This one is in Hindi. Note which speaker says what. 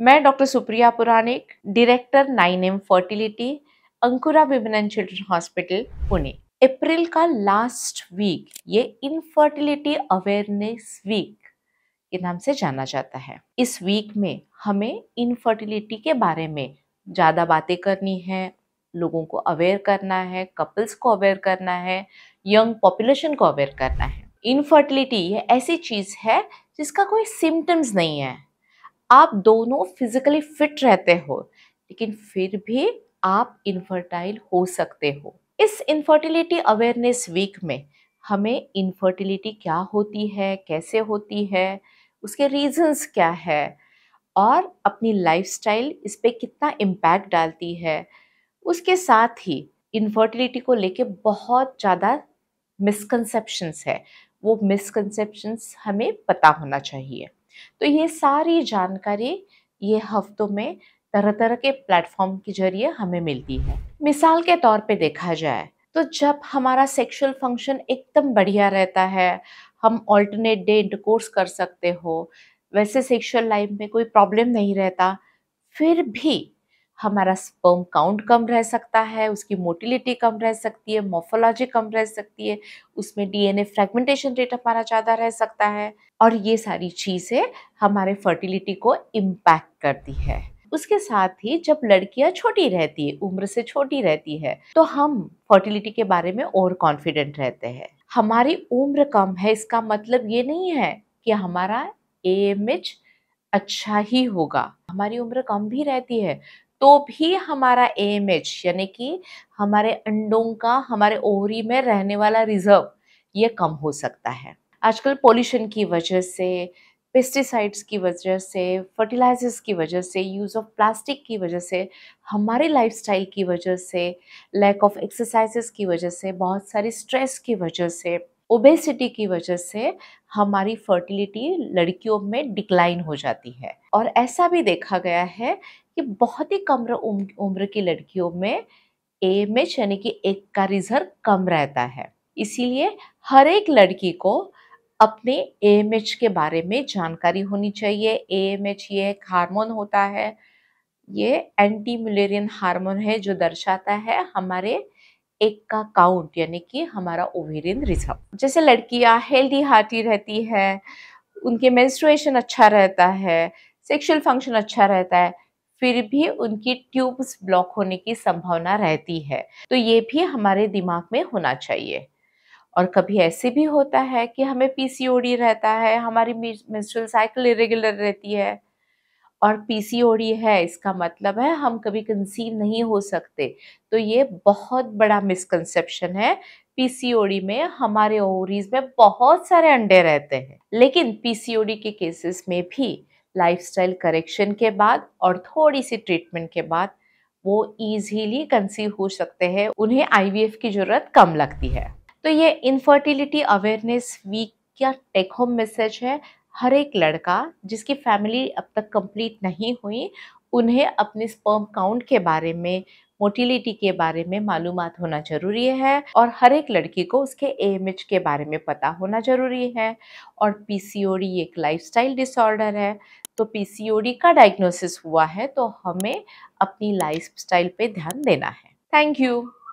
Speaker 1: मैं doctor Supriya Puranik director M fertility Ankura women children hospital Pune अप्रैल का लास्ट वीक ये इनफर्टिलिटी अवेयरनेस वीक के नाम से जाना जाता है इस वीक में हमें इनफर्टिलिटी के बारे में ज़्यादा बातें करनी है लोगों को अवेयर करना है कपल्स को अवेयर करना है यंग पॉपुलेशन को अवेयर करना है इनफर्टिलिटी ये ऐसी चीज़ है जिसका कोई सिम्टम्स नहीं है आप दोनों फिजिकली फिट रहते हो लेकिन फिर भी आप इनफर्टाइल हो सकते हो इस इनफर्टिलिटी अवेयरनेस वीक में हमें इनफर्टिलिटी क्या होती है कैसे होती है उसके रीजंस क्या है और अपनी लाइफस्टाइल इस पर कितना इम्पैक्ट डालती है उसके साथ ही इनफर्टिलिटी को लेके बहुत ज़्यादा मिसकंसेप्शंस है वो मिसकंसेप्शंस हमें पता होना चाहिए तो ये सारी जानकारी ये हफ्तों में तरह तरह के प्लेटफॉर्म के जरिए हमें मिलती है मिसाल के तौर पे देखा जाए तो जब हमारा सेक्सुअल फंक्शन एकदम बढ़िया रहता है हम ऑल्टरनेट डे इंटरकोर्स कर सकते हो वैसे सेक्सुअल लाइफ में कोई प्रॉब्लम नहीं रहता फिर भी हमारा स्पर्म काउंट कम रह सकता है उसकी मोटिलिटी कम रह सकती है मोफोलॉजी कम रह सकती है उसमें डीएनए फ्रेगमेंटेशन रेट हमारा ज़्यादा रह सकता है और ये सारी चीज़ें हमारे फर्टिलिटी को इम्पैक्ट करती है उसके साथ ही जब लड़कियां छोटी रहती है उम्र से छोटी रहती है तो हम फर्टिलिटी के बारे में और कॉन्फिडेंट रहते हैं हमारी उम्र कम है इसका मतलब ये नहीं है कि हमारा ए अच्छा ही होगा हमारी उम्र कम भी रहती है तो भी हमारा एम एच यानी कि हमारे अंडों का हमारे ओहरी में रहने वाला रिजर्व ये कम हो सकता है आजकल पोल्यूशन की वजह से पेस्टिसाइड्स की वजह से फर्टिलाइजर्स की वजह से यूज़ ऑफ प्लास्टिक की वजह से हमारे लाइफस्टाइल की वजह से लैक ऑफ एक्सरसाइजेस की वजह से बहुत सारी स्ट्रेस की वजह से ओबेसिटी की वजह से हमारी फर्टिलिटी लड़कियों में डिक्लाइन हो जाती है और ऐसा भी देखा गया है कि बहुत ही कम उम्र की लड़कियों में एम एच यानी कि एक का रिजर्व कम रहता है इसीलिए हर एक लड़की को अपने एम एच के बारे में जानकारी होनी चाहिए एम एच ये एक हार्मोन होता है ये एंटी म्यूलेरियन हार्मोन है जो दर्शाता है हमारे एक का काउंट यानी कि हमारा ओवेरियन रिजर्व जैसे लड़कियां हेल्दी हार्टी रहती है उनके मेंस्ट्रुएशन अच्छा रहता है सेक्सुअल फंक्शन अच्छा रहता है फिर भी उनकी ट्यूब्स ब्लॉक होने की संभावना रहती है तो ये भी हमारे दिमाग में होना चाहिए और कभी ऐसे भी होता है कि हमें पीसीओडी रहता है हमारी मेंस्ट्रुअल साइकिल इरेगुलर रहती है और पीसीओडी है इसका मतलब है हम कभी कंसीव नहीं हो सकते तो ये बहुत बड़ा मिसकंसेप्शन है पीसीओडी में हमारे ओवरीज में बहुत सारे अंडे रहते हैं लेकिन पीसीओडी के केसेस में भी लाइफस्टाइल करेक्शन के बाद और थोड़ी सी ट्रीटमेंट के बाद वो ईजीली कंसीव हो सकते हैं उन्हें आईवीएफ की ज़रूरत कम लगती है तो ये इनफर्टिलिटी अवेयरनेस वीक क्या टेक होम मैसेज है हर एक लड़का जिसकी फैमिली अब तक कंप्लीट नहीं हुई उन्हें अपने स्पर्म काउंट के बारे में मोटिलिटी के बारे में मालूम होना जरूरी है और हर एक लड़की को उसके एम के बारे में पता होना जरूरी है और पीसीओडी एक लाइफस्टाइल डिसऑर्डर है तो पीसीओडी का डायग्नोसिस हुआ है तो हमें अपनी लाइफस्टाइल पे ध्यान देना है थैंक यू